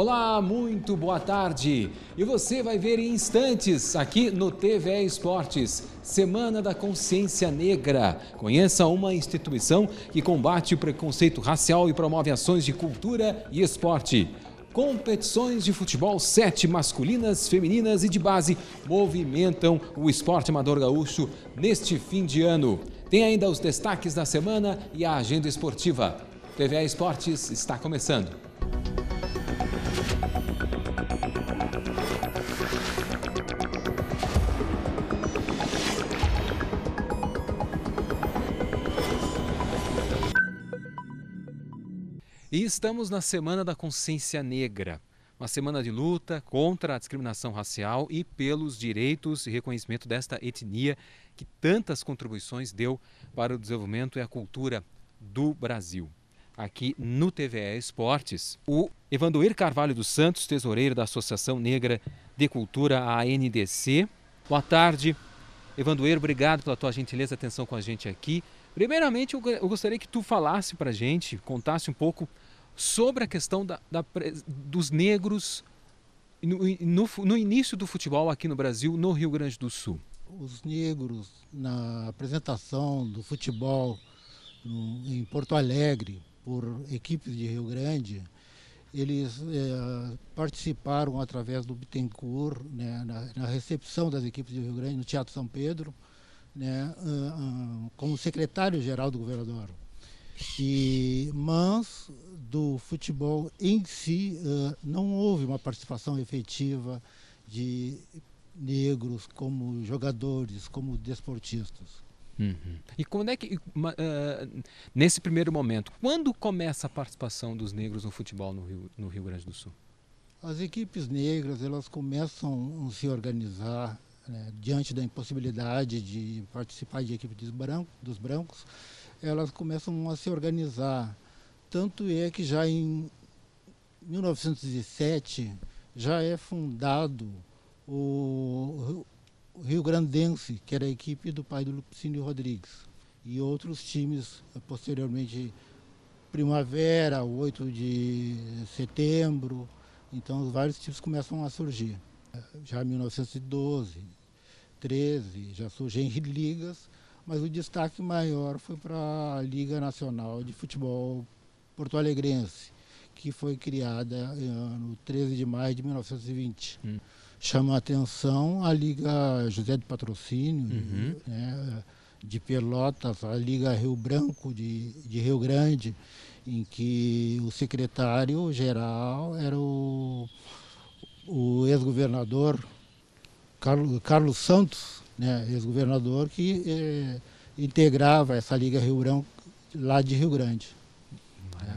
Olá, muito boa tarde. E você vai ver em instantes aqui no TV Esportes, Semana da Consciência Negra. Conheça uma instituição que combate o preconceito racial e promove ações de cultura e esporte competições de futebol sete masculinas, femininas e de base movimentam o esporte amador gaúcho neste fim de ano. Tem ainda os destaques da semana e a agenda esportiva. TVA Esportes está começando. E estamos na Semana da Consciência Negra, uma semana de luta contra a discriminação racial e pelos direitos e reconhecimento desta etnia que tantas contribuições deu para o desenvolvimento e a cultura do Brasil. Aqui no TVE Esportes, o Evandoir Carvalho dos Santos, tesoureiro da Associação Negra de Cultura, ANDC. Boa tarde, Evandoeiro, obrigado pela tua gentileza, atenção com a gente aqui. Primeiramente, eu gostaria que tu falasse para a gente, contasse um pouco sobre a questão da, da dos negros no, no, no, início do futebol aqui no Brasil, no Rio Grande do Sul. Os negros, na apresentação do futebol no, em Porto Alegre, por equipes de Rio Grande, eles é, participaram através do Bittencourt, né, na, na recepção das equipes de Rio Grande, no Teatro São Pedro, né, ah, ah, como secretário-geral do governador. E, mas do futebol em si ah, não houve uma participação efetiva de negros como jogadores, como desportistas. Uhum. E quando é que, uh, nesse primeiro momento, quando começa a participação dos negros no futebol no Rio, no Rio Grande do Sul? As equipes negras elas começam a se organizar né, diante da impossibilidade de participar de equipe dos, branco, dos brancos, elas começam a se organizar. Tanto é que já em 1907 já é fundado o Rio Grandense, que era a equipe do pai do Lupicínio Rodrigues, e outros times posteriormente Primavera, 8 de setembro, então vários times começam a surgir. Já em 1912, 13, já surgem ligas, mas o destaque maior foi para a Liga Nacional de Futebol Porto Alegrense, que foi criada no 13 de maio de 1920. Hum. Chama a atenção a Liga José de Patrocínio, uhum. né, de Pelotas, a Liga Rio Branco de, de Rio Grande, em que o secretário-geral era o, o ex-governador Carlos, Carlos Santos, né, ex-governador, que eh, integrava essa Liga Rio Grande lá de Rio Grande.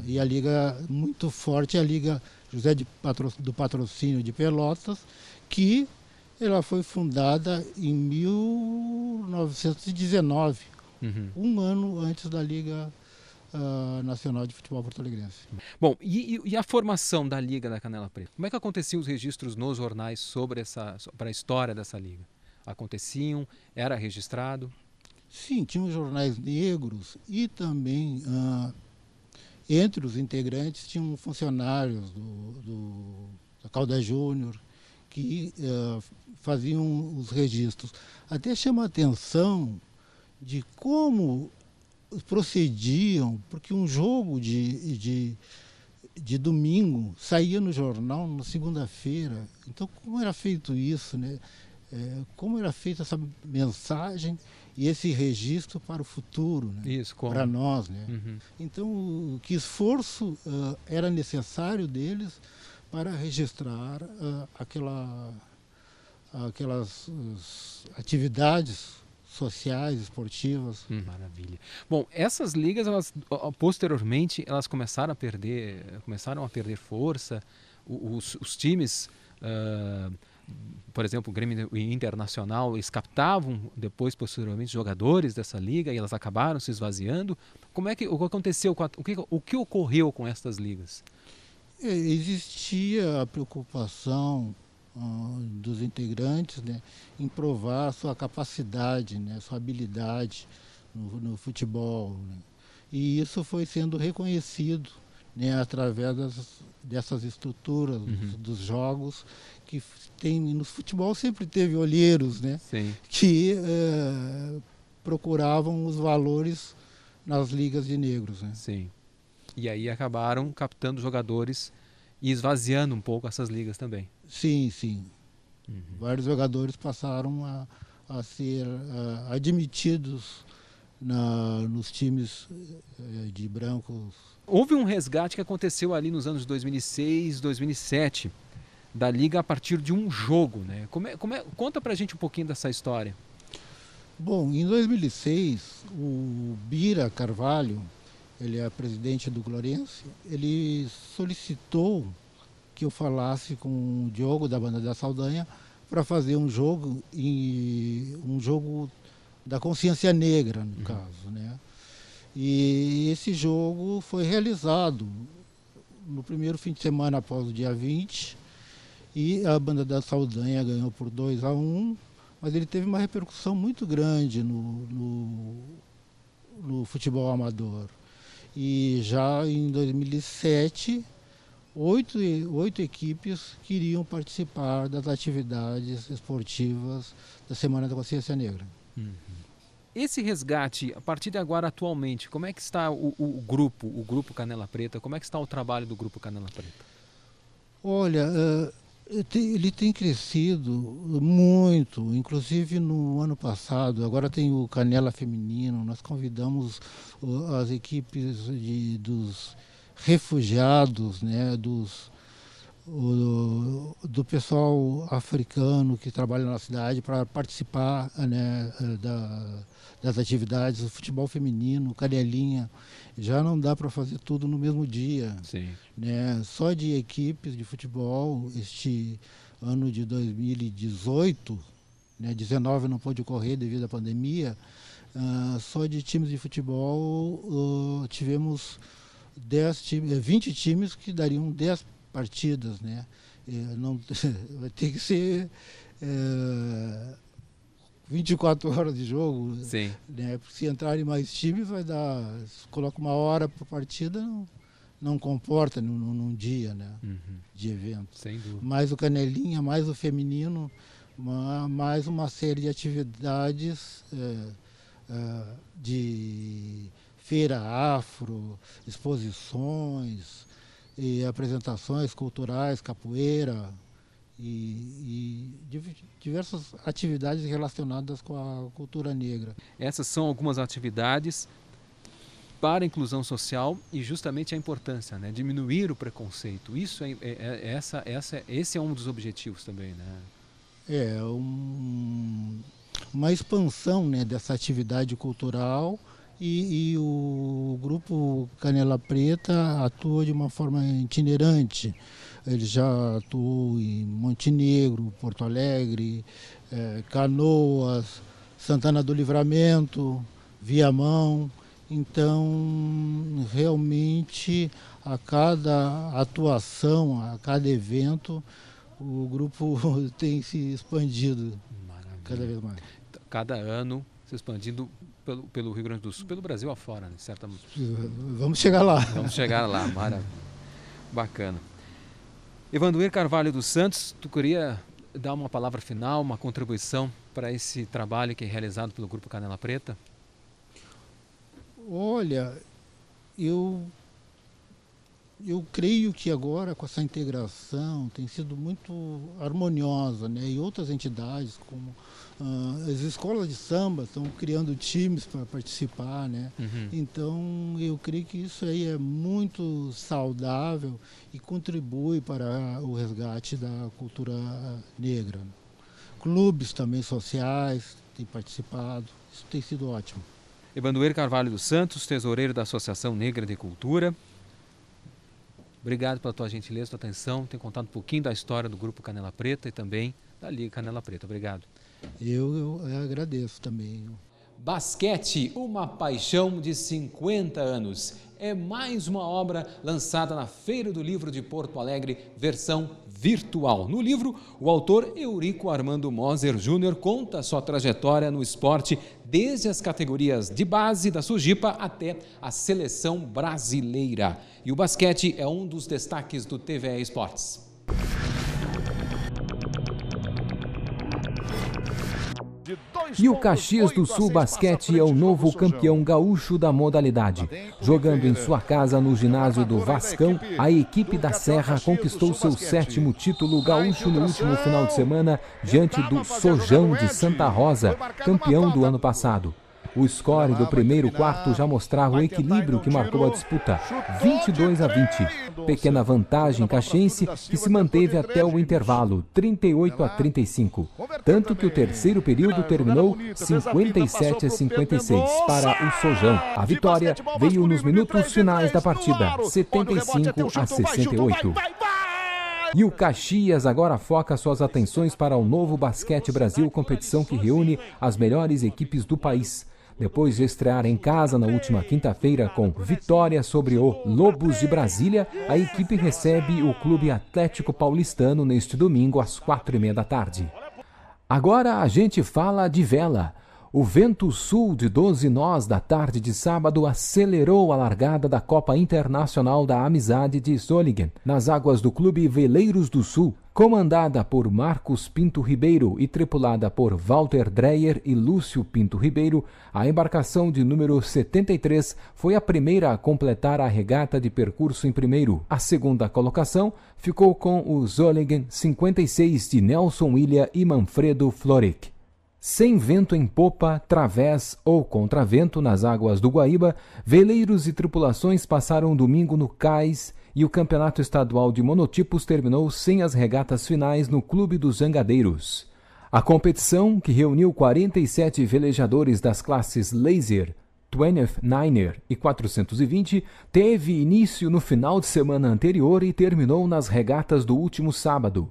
E a liga muito forte é a Liga José Patro, do Patrocínio de Pelotas, que ela foi fundada em 1919, uhum. um ano antes da Liga uh, Nacional de Futebol Porto Alegrense. Bom, e, e, a formação da Liga da Canela Preta? Como é que aconteciam os registros nos jornais sobre essa, para a história dessa liga? Aconteciam? Era registrado? Sim, tinham jornais negros e também uh, entre os integrantes tinham funcionários do, do da Calda Júnior que uh, faziam os registros. Até chama a atenção de como procediam, porque um jogo de, de, de domingo saía no jornal na segunda-feira. Então, como era feito isso, né? É, como era feita essa mensagem e esse registro para o futuro, né? isso, para nós, né? Uhum. Então, que esforço uh, era necessário deles para registrar uh, aquela, aquelas uh, atividades sociais, esportivas. Hum, maravilha. Bom, essas ligas, elas posteriormente, elas começaram a perder, começaram a perder força. Os, os times, uh, por exemplo, o Grêmio Internacional, eles captavam depois, posteriormente, jogadores dessa liga e elas acabaram se esvaziando. Como é que o que aconteceu? o que, o que ocorreu com essas ligas? É, existia a preocupação dos integrantes né, em provar sua capacidade, né, sua habilidade no, no futebol. Né. E isso foi sendo reconhecido né, através das, dessas estruturas uhum. dos jogos que tem no futebol sempre teve olheiros né, Sim. que é, procuravam os valores nas ligas de negros. Né. Sim. E aí acabaram captando jogadores e esvaziando um pouco essas ligas também. Sim, sim. Uhum. Vários jogadores passaram a, a ser admitidos na, nos times eh, de brancos. Houve um resgate que aconteceu ali nos anos 2006, 2007 da liga a partir de um jogo, né? Como é, como é, conta pra gente um pouquinho dessa história. Bom, em 2006, o Bira Carvalho, ele é presidente do Glorense, ele solicitou que eu falasse com o Diogo da banda da Saldanha para fazer um jogo e um jogo da consciência negra no uhum. caso, né? E esse jogo foi realizado no primeiro fim de semana após o dia 20 e a banda da Saldanha ganhou por 2 a 1, um, mas ele teve uma repercussão muito grande no, no, no futebol amador. E já em 2007, oito, oito equipes queriam participar das atividades esportivas da Semana da Consciência Negra. Uhum. Esse resgate, a partir de agora, atualmente, como é que está o, o, grupo, o Grupo Canela Preta? Como é que está o trabalho do Grupo Canela Preta? Olha, ele tem crescido muito, inclusive no ano passado. Agora tem o Canela Feminino. Nós convidamos as equipes de, dos refugiados, né, dos o, do pessoal africano que trabalha na cidade para participar né, da, das atividades, o futebol feminino, canelinha. Já não dá para fazer tudo no mesmo dia. Sim. Né? Só de equipes de futebol, este ano de 2018, né, 19 não pôde ocorrer devido à pandemia, uh, só de times de futebol uh, tivemos 10 20 times que dariam 10 partidas, né? É, não, vai ter que ser é, 24 horas de jogo. Sim. Né? Porque se entrarem mais times, vai dar. Coloca uma hora por partida, não, não comporta num, num dia né? Uhum. de evento. Sem dúvida. Mais o Canelinha, mais o feminino, mais uma série de atividades é, é, de feira afro, exposições, e apresentações culturais, capoeira e, e, diversas atividades relacionadas com a cultura negra. Essas são algumas atividades para a inclusão social e justamente a importância, né? diminuir o preconceito. Isso é, é, é essa, essa, esse é um dos objetivos também, né? É um, uma expansão né, dessa atividade cultural e, e, o grupo Canela Preta atua de uma forma itinerante. Ele já atuou em Montenegro, Porto Alegre, eh, Canoas, Santana do Livramento, Viamão. Então, realmente, a cada atuação, a cada evento, o grupo tem se expandido Maravilha. cada vez mais. Cada ano se expandindo pelo, pelo Rio Grande do Sul, pelo Brasil afora, né? certa... Vamos chegar lá. Vamos chegar lá, maravilha. Bacana. Evanduir Carvalho dos Santos, tu queria dar uma palavra final, uma contribuição para esse trabalho que é realizado pelo Grupo Canela Preta? Olha, eu eu creio que agora com essa integração tem sido muito harmoniosa, né? E outras entidades como uh, as escolas de samba estão criando times para participar, né? Uhum. Então eu creio que isso aí é muito saudável e contribui para o resgate da cultura negra. Clubes também sociais têm participado, isso tem sido ótimo. Ebanduer Carvalho dos Santos, tesoureiro da Associação Negra de Cultura. Obrigado pela tua gentileza, tua atenção, ter contado um pouquinho da história do Grupo Canela Preta e também da Liga Canela Preta. Obrigado. Eu, eu agradeço também. Basquete, uma paixão de 50 anos. É mais uma obra lançada na Feira do Livro de Porto Alegre, versão virtual. No livro, o autor Eurico Armando Moser Júnior conta sua trajetória no esporte desde as categorias de base da Sujipa até a seleção brasileira. E o basquete é um dos destaques do TVE Esportes. E o Caxias do Sul Basquete é o novo campeão gaúcho da modalidade. Jogando em sua casa no ginásio do Vascão, a equipe da Serra conquistou seu sétimo título gaúcho no último final de semana diante do Sojão de Santa Rosa, campeão do ano passado. O score do primeiro quarto já mostrava o equilíbrio então que marcou a disputa, 22 a 20. Pequena vantagem caxense que se manteve até o intervalo, 38 a 35. Tanto que o terceiro período terminou 57 a 56 para o Sojão. A vitória veio nos minutos finais da partida, 75 a 68. E o Caxias agora foca suas atenções para o novo Basquete Brasil, competição que reúne as melhores equipes do país depois de estrear em casa na última quinta-feira com vitória sobre o Lobos de Brasília, a equipe recebe o Clube Atlético Paulistano neste domingo às quatro e meia da tarde. Agora a gente fala de vela. O vento sul de 12 nós da tarde de sábado acelerou a largada da Copa Internacional da Amizade de Solingen, nas águas do Clube Veleiros do Sul, comandada por Marcos Pinto Ribeiro e tripulada por Walter Dreyer e Lúcio Pinto Ribeiro, a embarcação de número 73 foi a primeira a completar a regata de percurso em primeiro. A segunda colocação ficou com o Zollingen 56 de Nelson Ilha e Manfredo Floric. Sem vento em popa, través ou contravento nas águas do Guaíba, veleiros e tripulações passaram domingo no cais e o Campeonato Estadual de Monotipos terminou sem as regatas finais no Clube dos Jangadeiros. A competição, que reuniu 47 velejadores das classes Laser, 29 Niner e 420, teve início no final de semana anterior e terminou nas regatas do último sábado.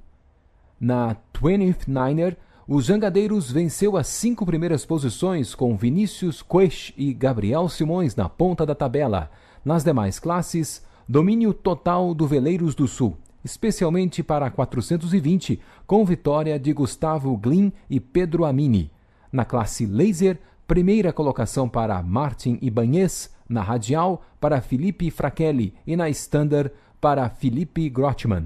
Na 29 Niner, os Jangadeiros venceu as cinco primeiras posições com Vinícius Queix e Gabriel Simões na ponta da tabela. Nas demais classes, Domínio total do Veleiros do Sul, especialmente para 420, com vitória de Gustavo Glin e Pedro Amini. Na classe Laser, primeira colocação para Martin Ibanez, na Radial para Felipe Frachelli e na Standard para Felipe Grotman.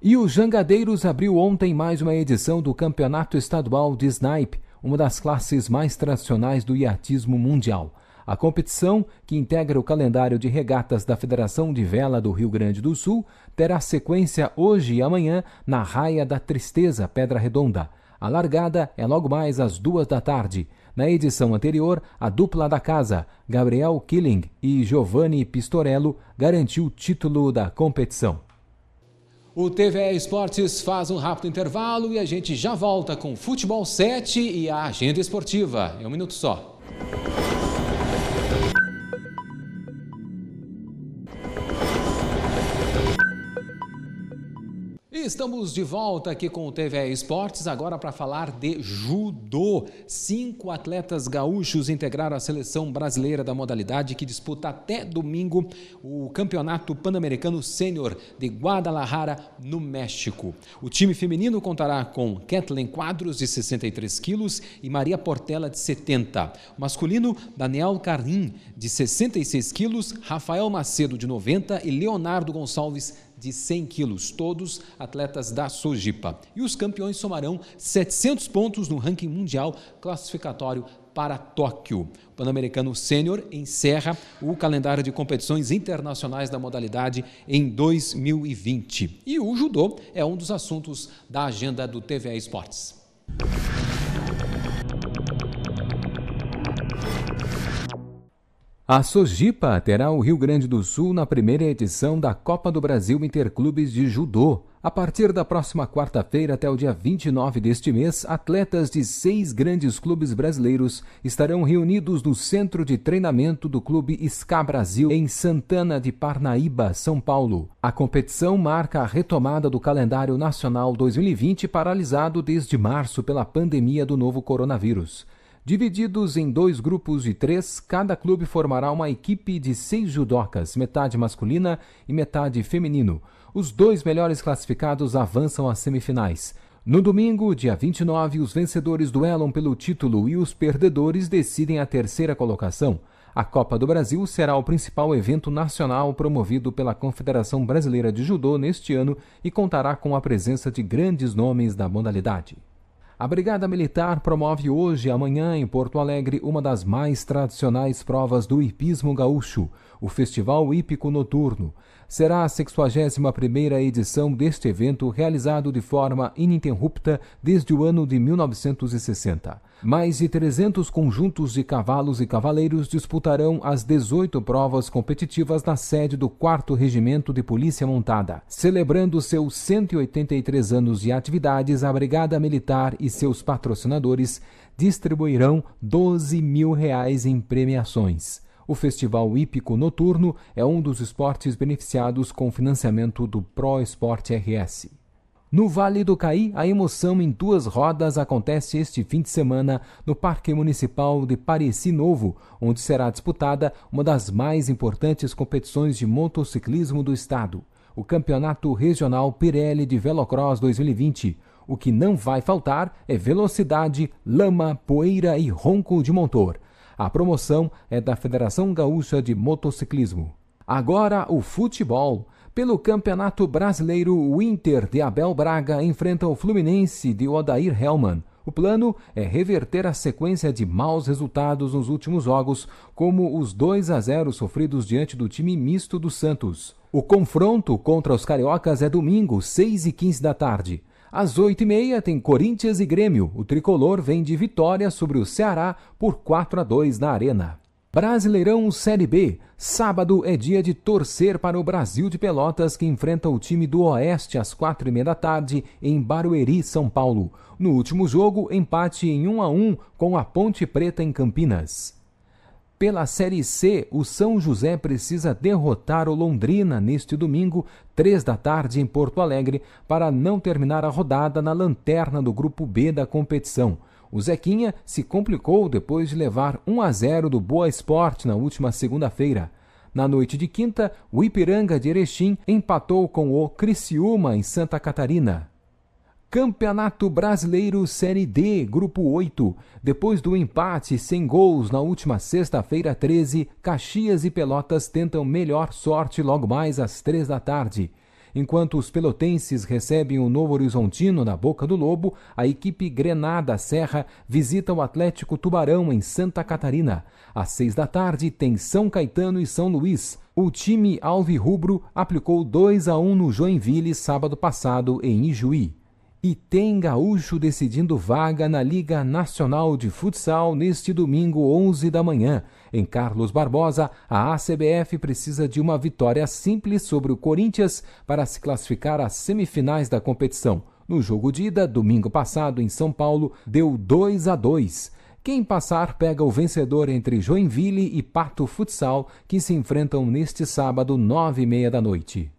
E o Jangadeiros abriu ontem mais uma edição do Campeonato Estadual de Snipe, uma das classes mais tradicionais do iatismo mundial. A competição, que integra o calendário de regatas da Federação de Vela do Rio Grande do Sul, terá sequência hoje e amanhã na Raia da Tristeza, Pedra Redonda. A largada é logo mais às duas da tarde. Na edição anterior, a dupla da casa, Gabriel Killing e Giovanni Pistorello, garantiu o título da competição. O TVE Esportes faz um rápido intervalo e a gente já volta com Futebol 7 e a agenda esportiva. Em é um minuto só. Estamos de volta aqui com o TVE Esportes, agora para falar de judô. Cinco atletas gaúchos integraram a seleção brasileira da modalidade que disputa até domingo o Campeonato Pan-Americano Sênior de Guadalajara, no México. O time feminino contará com Kathleen Quadros, de 63 quilos, e Maria Portela, de 70. O masculino, Daniel Carim, de 66 quilos, Rafael Macedo, de 90 e Leonardo Gonçalves, de 100 quilos, todos atletas da Sojipa. E os campeões somarão 700 pontos no ranking mundial classificatório para Tóquio. O Pan-Americano Sênior encerra o calendário de competições internacionais da modalidade em 2020. E o judô é um dos assuntos da agenda do TVA Esportes. A Sojipa terá o Rio Grande do Sul na primeira edição da Copa do Brasil Interclubes de Judô. A partir da próxima quarta-feira até o dia 29 deste mês, atletas de seis grandes clubes brasileiros estarão reunidos no centro de treinamento do Clube SCA Brasil, em Santana de Parnaíba, São Paulo. A competição marca a retomada do calendário nacional 2020, paralisado desde março pela pandemia do novo coronavírus. Divididos em dois grupos de três, cada clube formará uma equipe de seis judocas, metade masculina e metade feminino. Os dois melhores classificados avançam às semifinais. No domingo, dia 29, os vencedores duelam pelo título e os perdedores decidem a terceira colocação. A Copa do Brasil será o principal evento nacional promovido pela Confederação Brasileira de Judô neste ano e contará com a presença de grandes nomes da modalidade. A Brigada Militar promove hoje e amanhã em Porto Alegre uma das mais tradicionais provas do hipismo gaúcho, o Festival Hípico Noturno será a 61 edição deste evento realizado de forma ininterrupta desde o ano de 1960. Mais de 300 conjuntos de cavalos e cavaleiros disputarão as 18 provas competitivas na sede do 4 Regimento de Polícia Montada. Celebrando seus 183 anos de atividades, a Brigada Militar e seus patrocinadores distribuirão 12 mil reais em premiações. O Festival Hípico Noturno é um dos esportes beneficiados com financiamento do Pro Esporte RS. No Vale do Caí, a emoção em duas rodas acontece este fim de semana no Parque Municipal de Pareci Novo, onde será disputada uma das mais importantes competições de motociclismo do estado, o Campeonato Regional Pirelli de Velocross 2020. O que não vai faltar é velocidade, lama, poeira e ronco de motor. A promoção é da Federação Gaúcha de Motociclismo. Agora o futebol. Pelo Campeonato Brasileiro, o Inter de Abel Braga enfrenta o Fluminense de Odair Hellman. O plano é reverter a sequência de maus resultados nos últimos jogos, como os 2 a 0 sofridos diante do time misto do Santos. O confronto contra os cariocas é domingo, 6 e 15 da tarde. Às 8h30 tem Corinthians e Grêmio. O tricolor vem de vitória sobre o Ceará por 4 a 2 na Arena. Brasileirão Série B. Sábado é dia de torcer para o Brasil de Pelotas, que enfrenta o time do Oeste às quatro e meia da tarde em Barueri, São Paulo. No último jogo, empate em 1 a 1 com a Ponte Preta em Campinas. Pela Série C, o São José precisa derrotar o Londrina neste domingo, três da tarde, em Porto Alegre, para não terminar a rodada na lanterna do Grupo B da competição. O Zequinha se complicou depois de levar 1 a 0 do Boa Esporte na última segunda-feira. Na noite de quinta, o Ipiranga de Erechim empatou com o Criciúma em Santa Catarina. Campeonato Brasileiro Série D, Grupo 8. Depois do empate sem gols na última sexta-feira 13, Caxias e Pelotas tentam melhor sorte logo mais às três da tarde. Enquanto os pelotenses recebem o Novo Horizontino na Boca do Lobo, a equipe Grenada Serra visita o Atlético Tubarão em Santa Catarina. Às seis da tarde tem São Caetano e São Luís. O time Alvi Rubro aplicou 2 a 1 no Joinville sábado passado em Ijuí. E tem gaúcho decidindo vaga na Liga Nacional de Futsal neste domingo, 11 da manhã. Em Carlos Barbosa, a ACBF precisa de uma vitória simples sobre o Corinthians para se classificar às semifinais da competição. No jogo de ida, domingo passado, em São Paulo, deu 2 a 2. Quem passar pega o vencedor entre Joinville e Pato Futsal, que se enfrentam neste sábado, 9 e meia da noite.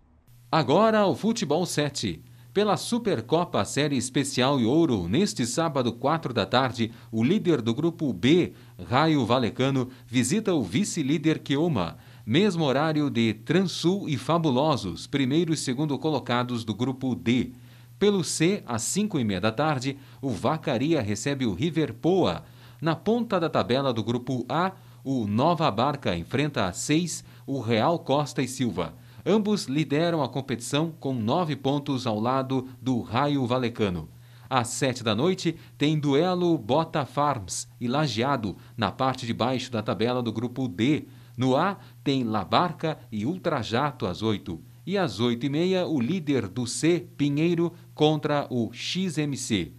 Agora o Futebol 7 pela Supercopa Série Especial e Ouro, neste sábado, 4 da tarde, o líder do grupo B, Raio Valecano, visita o vice-líder Kioma. Mesmo horário de Transul e Fabulosos, primeiro e segundo colocados do grupo D. Pelo C, às 5 e meia da tarde, o Vacaria recebe o River Poa. Na ponta da tabela do grupo A, o Nova Barca enfrenta a 6 o Real Costa e Silva. Ambos lideram a competição com nove pontos ao lado do Raio Valecano. Às sete da noite, tem duelo Bota Farms e Lajeado, na parte de baixo da tabela do grupo D. No A, tem Labarca e Ultrajato às oito. E às oito e meia, o líder do C, Pinheiro, contra o XMC.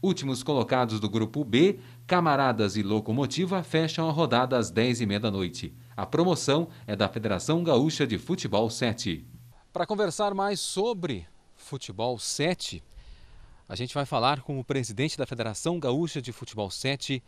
Últimos colocados do grupo B, Camaradas e Locomotiva fecham a rodada às dez e meia da noite. A promoção é da Federação Gaúcha de Futebol 7. Para conversar mais sobre Futebol 7, a gente vai falar com o presidente da Federação Gaúcha de Futebol 7,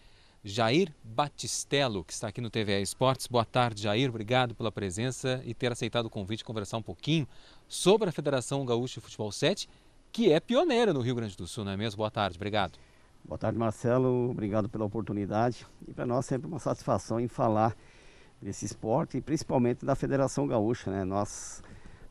Jair Batistello, que está aqui no TV Esportes. Boa tarde, Jair. Obrigado pela presença e ter aceitado o convite de conversar um pouquinho sobre a Federação Gaúcha de Futebol 7, que é pioneira no Rio Grande do Sul, não é mesmo? Boa tarde, obrigado. Boa tarde, Marcelo. Obrigado pela oportunidade. E para nós é sempre uma satisfação em falar desse esporte e principalmente da Federação Gaúcha, né? Nós,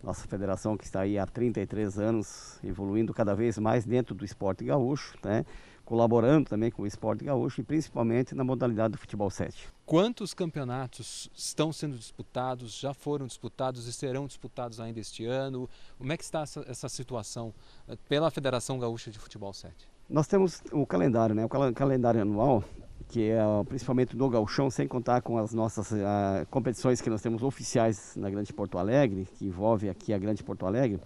nossa federação que está aí há 33 anos evoluindo cada vez mais dentro do esporte gaúcho, né? Colaborando também com o esporte gaúcho e principalmente na modalidade do futebol 7. Quantos campeonatos estão sendo disputados, já foram disputados e serão disputados ainda este ano? Como é que está essa, essa situação eh, pela Federação Gaúcha de Futebol 7? Nós temos o calendário, né? O calendário anual que é principalmente no galchão, sem contar com as nossas a, ah, competições que nós temos oficiais na Grande Porto Alegre, que envolve aqui a Grande Porto Alegre,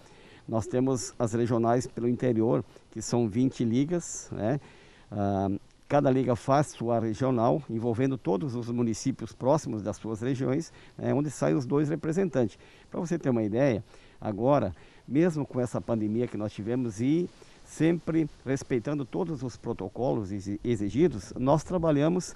nós temos as regionais pelo interior, que são 20 ligas, né? Ah, cada liga faz sua regional, envolvendo todos os municípios próximos das suas regiões, né? onde saem os dois representantes. Para você ter uma ideia, agora, mesmo com essa pandemia que nós tivemos e sempre respeitando todos os protocolos exigidos, nós trabalhamos,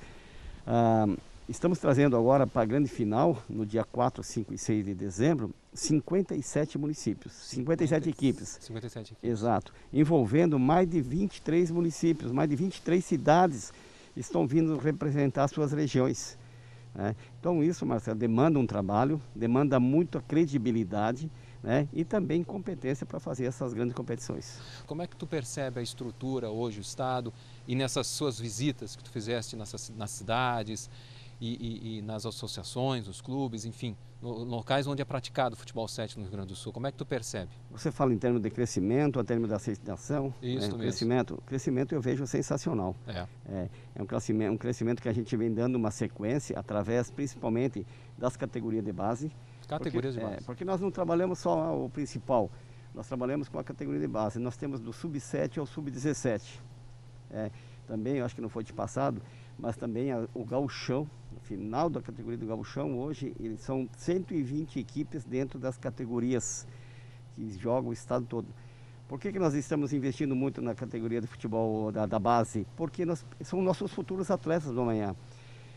ah, estamos trazendo agora para a grande final, no dia 4, 5 e 6 de dezembro, 57 municípios, 57 equipes. 57 equipes. Exato. Envolvendo mais de 23 municípios, mais de 23 cidades estão vindo representar suas regiões. Né? Então isso, Marcelo, demanda um trabalho, demanda muita credibilidade, né? e também competência para fazer essas grandes competições. Como é que tu percebe a estrutura hoje, o Estado, e nessas suas visitas que tu fizeste nessas, nas cidades e, e, e nas associações, nos clubes, enfim, no, locais onde é praticado o futebol 7 no Rio Grande do Sul, como é que tu percebe? Você fala em termos de crescimento, em termos de aceitação, Isso né? mesmo. crescimento, crescimento eu vejo sensacional. É. É, é um, crescimento, um crescimento que a gente vem dando uma sequência através principalmente das categorias de base, Categorias porque, de é, base. É, porque nós não trabalhamos só o principal, nós trabalhamos com a categoria de base. Nós temos do sub-7 ao sub-17. É, também, acho que não foi de passado, mas também a, o gauchão, no final da categoria do gauchão, hoje eles são 120 equipes dentro das categorias que jogam o estado todo. Por que, que nós estamos investindo muito na categoria de futebol da, da base? Porque nós, são nossos futuros atletas do amanhã.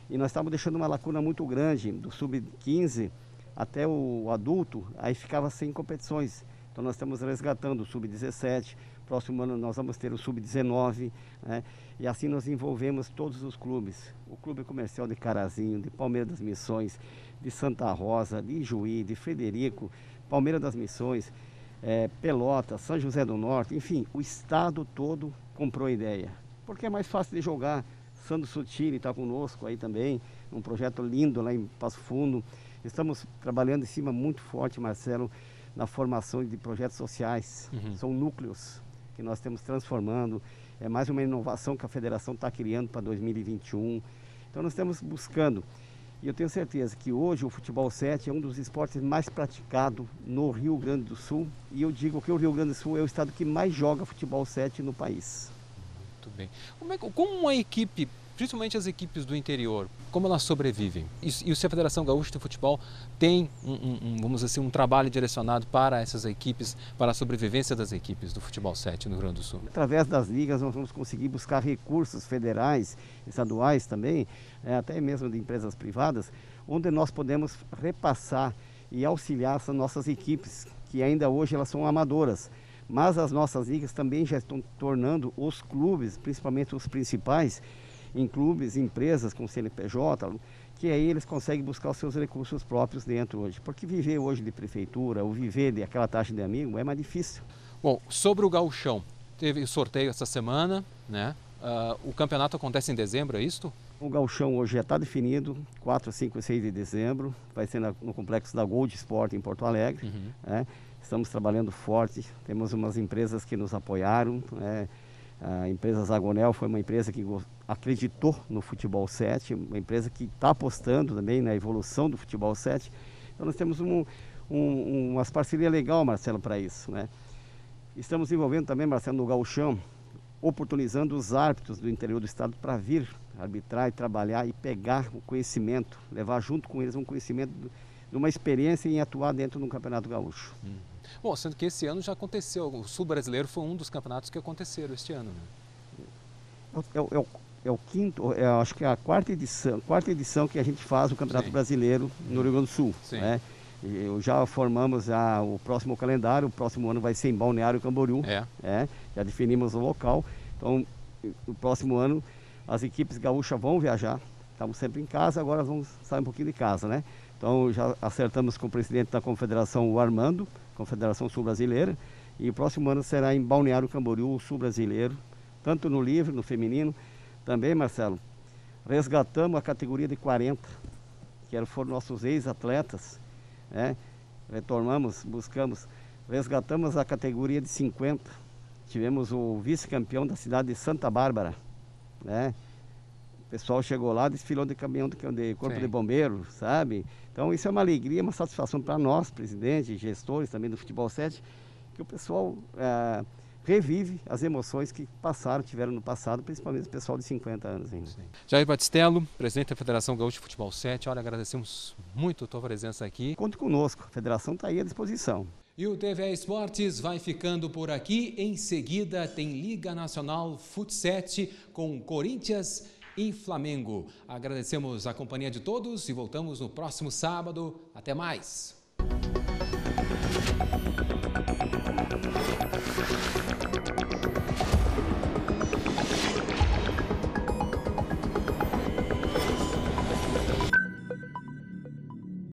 E nós estamos deixando uma lacuna muito grande do sub-15 até o adulto, aí ficava sem competições. Então nós estamos resgatando o sub-17, próximo ano nós vamos ter o sub-19, né? e assim nós envolvemos todos os clubes. O clube comercial de Carazinho, de Palmeiras das Missões, de Santa Rosa, de Juí, de Frederico, Palmeiras das Missões, é, eh, Pelotas, São José do Norte, enfim, o estado todo comprou a ideia. Porque é mais fácil de jogar. Sandro Sutil está conosco aí também, um projeto lindo lá em Passo Fundo. Estamos trabalhando em cima muito forte, Marcelo, na formação de projetos sociais. Uhum. São núcleos que nós temos transformando. É mais uma inovação que a federação está criando para 2021. Então nós estamos buscando. E eu tenho certeza que hoje o futebol 7 é um dos esportes mais praticado no Rio Grande do Sul. E eu digo que o Rio Grande do Sul é o estado que mais joga futebol 7 no país. Muito bem. Como, é, como uma equipe principalmente as equipes do interior, como elas sobrevivem? E, e a Federação Gaúcha de Futebol tem, um, um, um, vamos dizer assim, um trabalho direcionado para essas equipes, para a sobrevivência das equipes do Futebol 7 no Rio Grande do Sul? Através das ligas nós vamos conseguir buscar recursos federais, estaduais também, eh, até mesmo de empresas privadas, onde nós podemos repassar e auxiliar essas nossas equipes, que ainda hoje elas são amadoras. Mas as nossas ligas também já estão tornando os clubes, principalmente os principais, em clubes, empresas com CNPJ, que aí eles conseguem buscar os seus recursos próprios dentro hoje. Porque viver hoje de prefeitura ou viver daquela taxa de amigo é mais difícil. Bom, sobre o gauchão, teve sorteio essa semana, né? Uh, o campeonato acontece em dezembro, é isto? O gauchão hoje já está definido, 4, 5 e 6 de dezembro, vai ser na, no complexo da Gold Sport em Porto Alegre. Uhum. Né? Estamos trabalhando forte, temos umas empresas que nos apoiaram, né? Ah, a empresa Zagonel foi uma empresa que acreditou no Futebol 7, uma empresa que está apostando também na evolução do Futebol 7. Então nós temos um, um, umas parcerias legal, Marcelo, para isso. Né? Estamos envolvendo também, Marcelo, no Gauchão oportunizando os árbitros do interior do estado para vir arbitrar e trabalhar e pegar o conhecimento, levar junto com eles um conhecimento de uma experiência em atuar dentro de um campeonato gaúcho. Hum. Bom, sendo que esse ano já aconteceu, o sul brasileiro foi um dos campeonatos que aconteceram este ano. Né? É, é, é, é o quinto, é, acho que é a quarta edição, quarta edição que a gente faz o Campeonato Sim. Brasileiro no Rio Grande do Sul. Sim. Né? já formamos a, o próximo calendário, o próximo ano vai ser em Balneário Camboriú. É. é já definimos o local. Então, o próximo ano, as equipes gaúchas vão viajar. Estamos sempre em casa, agora vamos sair um pouquinho de casa, né? Então, já acertamos com o presidente da confederação, o Armando, Confederação Sul Brasileira. E o próximo ano será em Balneário Camboriú, o Sul Brasileiro, tanto no livre, no feminino, também, Marcelo, resgatamos a categoria de 40, que foram nossos ex-atletas, né? Retornamos, buscamos, resgatamos a categoria de 50. Tivemos o vice-campeão da cidade de Santa Bárbara, né? O pessoal chegou lá, desfilou de caminhão de, de corpo Sim. de bombeiro, sabe? Então isso é uma alegria, uma satisfação para nós, presidente, gestores também do futebol 7, que o pessoal eh, revive as emoções que passaram, tiveram no passado, principalmente o pessoal de 50 anos ainda. Sim. Jair Batistello, presidente da Federação Gaúcha de Futebol 7, olha, agradecemos muito a tua presença aqui. Conte conosco, a federação está aí à disposição. E o TV Esportes vai ficando por aqui. Em seguida tem Liga Nacional Futset com Corinthians e Flamengo. Agradecemos a companhia de todos e voltamos no próximo sábado. Até mais.